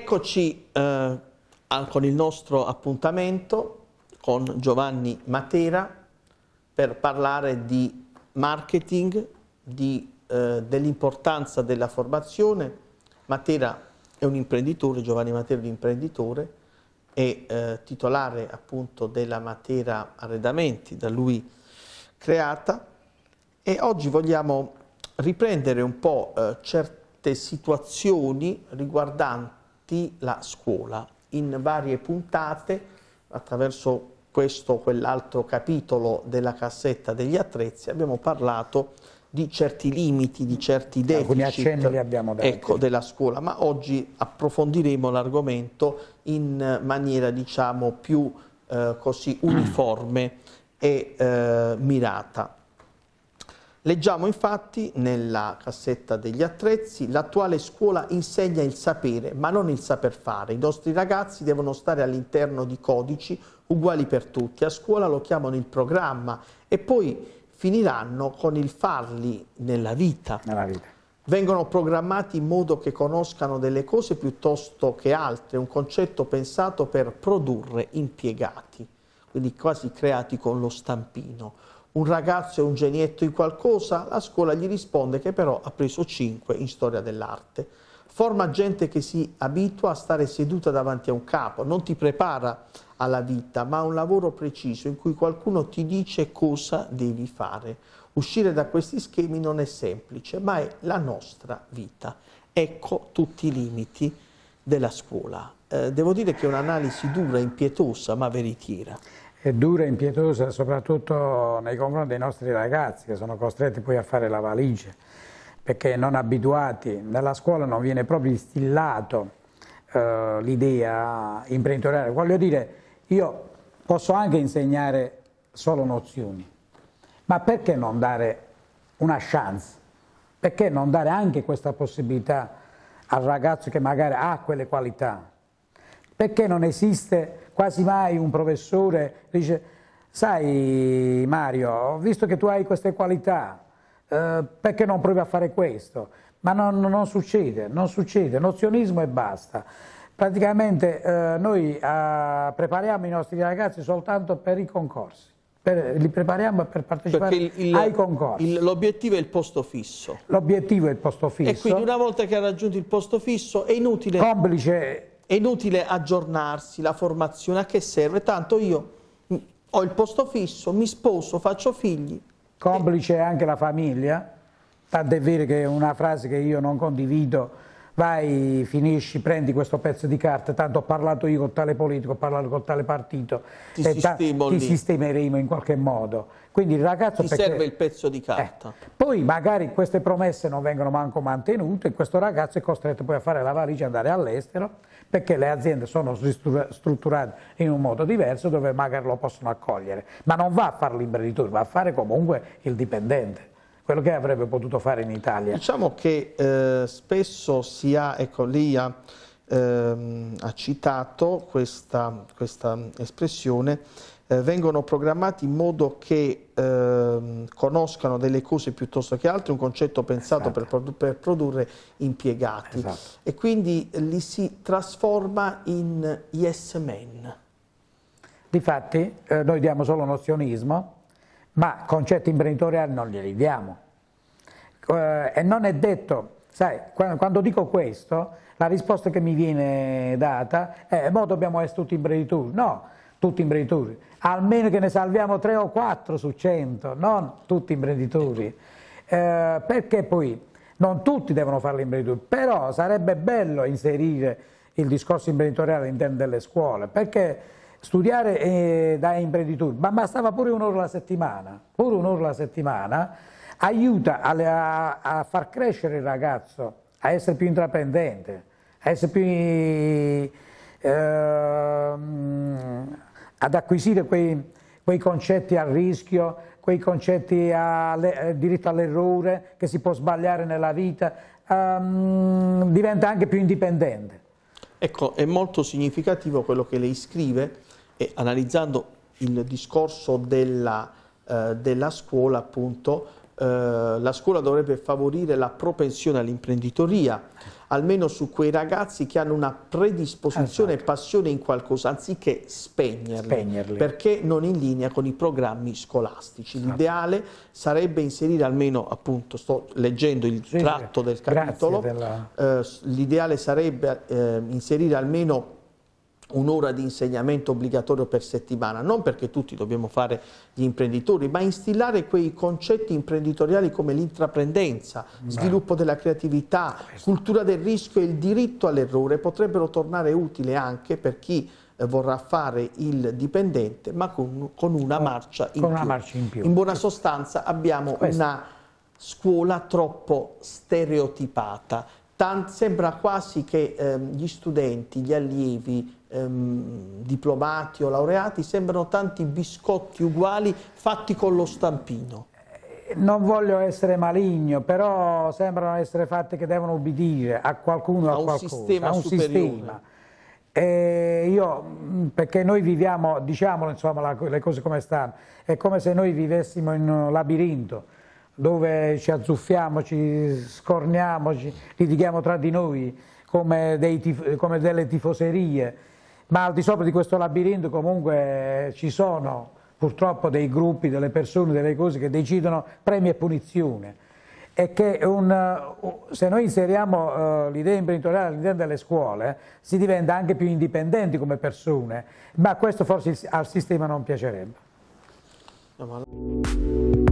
Eccoci eh, con il nostro appuntamento con Giovanni Matera per parlare di marketing, di, eh, dell'importanza della formazione. Matera è un imprenditore, Giovanni Matera è un imprenditore, è eh, titolare appunto della Matera Arredamenti, da lui creata e oggi vogliamo riprendere un po' eh, certe situazioni riguardanti di la scuola in varie puntate attraverso questo o quell'altro capitolo della cassetta degli attrezzi abbiamo parlato di certi limiti, di certi deficit ecco, della scuola, ma oggi approfondiremo l'argomento in maniera diciamo più eh, così uniforme e eh, mirata. Leggiamo infatti nella cassetta degli attrezzi, l'attuale scuola insegna il sapere, ma non il saper fare. I nostri ragazzi devono stare all'interno di codici uguali per tutti. A scuola lo chiamano il programma e poi finiranno con il farli nella vita. Nella vita. Vengono programmati in modo che conoscano delle cose piuttosto che altre, un concetto pensato per produrre impiegati, quindi quasi creati con lo stampino un ragazzo è un genietto in qualcosa? La scuola gli risponde che però ha preso 5 in storia dell'arte. Forma gente che si abitua a stare seduta davanti a un capo, non ti prepara alla vita, ma a un lavoro preciso in cui qualcuno ti dice cosa devi fare. Uscire da questi schemi non è semplice, ma è la nostra vita. Ecco tutti i limiti della scuola. Eh, devo dire che è un'analisi dura, impietosa, ma veritiera è dura e impietosa soprattutto nei confronti dei nostri ragazzi che sono costretti poi a fare la valigia perché non abituati, nella scuola non viene proprio instillato eh, l'idea imprenditoriale. Voglio dire, io posso anche insegnare solo nozioni, ma perché non dare una chance? Perché non dare anche questa possibilità al ragazzo che magari ha quelle qualità? Perché non esiste quasi mai un professore dice, sai Mario, visto che tu hai queste qualità, eh, perché non provi a fare questo? Ma non, non succede, non succede, nozionismo e basta. Praticamente eh, noi eh, prepariamo i nostri ragazzi soltanto per i concorsi. Per, li prepariamo per partecipare il, il, ai concorsi. L'obiettivo è il posto fisso. L'obiettivo è il posto fisso. E quindi una volta che ha raggiunto il posto fisso è inutile... Complice è inutile aggiornarsi, la formazione a che serve, tanto io mm, ho il posto fisso, mi sposo, faccio figli. Complice e... anche la famiglia, tanto è vero che è una frase che io non condivido, vai, finisci, prendi questo pezzo di carta, tanto ho parlato io con tale politico, ho parlato con tale partito, ti, ti sistemeremo in qualche modo. Quindi il ragazzo... Ti perché, serve il pezzo di eh. carta. Eh, poi magari queste promesse non vengono manco mantenute e questo ragazzo è costretto poi a fare la valigia e andare all'estero perché le aziende sono strutturate in un modo diverso dove magari lo possono accogliere. Ma non va a fare l'imprenditore, va a fare comunque il dipendente quello che avrebbe potuto fare in Italia. Diciamo che eh, spesso si ha, ecco lì ha, ehm, ha citato questa, questa espressione, eh, vengono programmati in modo che ehm, conoscano delle cose piuttosto che altre, un concetto pensato esatto. per, produ per, produrre impiegati. Esatto. E quindi li si trasforma in yes men. Difatti eh, noi diamo solo nozionismo, ma concetti imprenditoriali non glieli diamo. Eh, e non è detto, sai, quando dico questo, la risposta che mi viene data è, eh, mo dobbiamo essere tutti imprenditori, no, tutti imprenditori, almeno che ne salviamo 3 o 4 su 100, non tutti imprenditori, eh, perché poi non tutti devono fare l'imprenditore, però sarebbe bello inserire il discorso imprenditoriale all'interno delle scuole, perché studiare eh, da imprenditore, ma bastava pure un'ora alla settimana, pure un'ora alla settimana, aiuta a, a, far crescere il ragazzo, a essere più intraprendente, a essere più... Eh, ad acquisire quei, quei concetti al rischio, quei concetti al eh, diritto all'errore, che si può sbagliare nella vita, um, diventa anche più indipendente. Ecco, è molto significativo quello che lei scrive e analizzando il discorso della, eh, della scuola appunto, eh, la scuola dovrebbe favorire la propensione all'imprenditoria, almeno su quei ragazzi che hanno una predisposizione esatto. e passione in qualcosa, anziché spegnerli, spegnerli, perché non in linea con i programmi scolastici. Esatto. L'ideale sarebbe inserire almeno, appunto, sto leggendo il sì, tratto del capitolo, della... eh, l'ideale sarebbe eh, inserire almeno un'ora di insegnamento obbligatorio per settimana, non perché tutti dobbiamo fare gli imprenditori, ma instillare quei concetti imprenditoriali come l'intraprendenza, sviluppo della creatività, cultura del rischio e il diritto all'errore potrebbero tornare utile anche per chi eh, vorrà fare il dipendente, ma con, con, una, marcia con una, marcia, in più. In buona sostanza abbiamo Questo. una scuola troppo stereotipata. Tant sembra quasi che eh, gli studenti, gli allievi, ehm, diplomati o laureati, sembrano tanti biscotti uguali fatti con lo stampino. Eh, non voglio essere maligno, però sembrano essere fatti che devono ubbidire a qualcuno, a, a un qualcosa, sistema a un superiore. sistema. E eh, io, mm, perché noi viviamo, diciamo insomma, la, le cose come stanno, è come se noi vivessimo in un labirinto dove ci azzuffiamo, ci scorniamo, ci litighiamo tra di noi come, tif come delle tifoserie ma al di sopra di questo labirinto comunque ci sono purtroppo dei gruppi, delle persone, delle cose che decidono premi e punizione e che un, uh, se noi inseriamo uh, l'idea imprenditoriale all'interno delle scuole si diventa anche più indipendenti come persone, ma questo forse al sistema non piacerebbe. No, ma...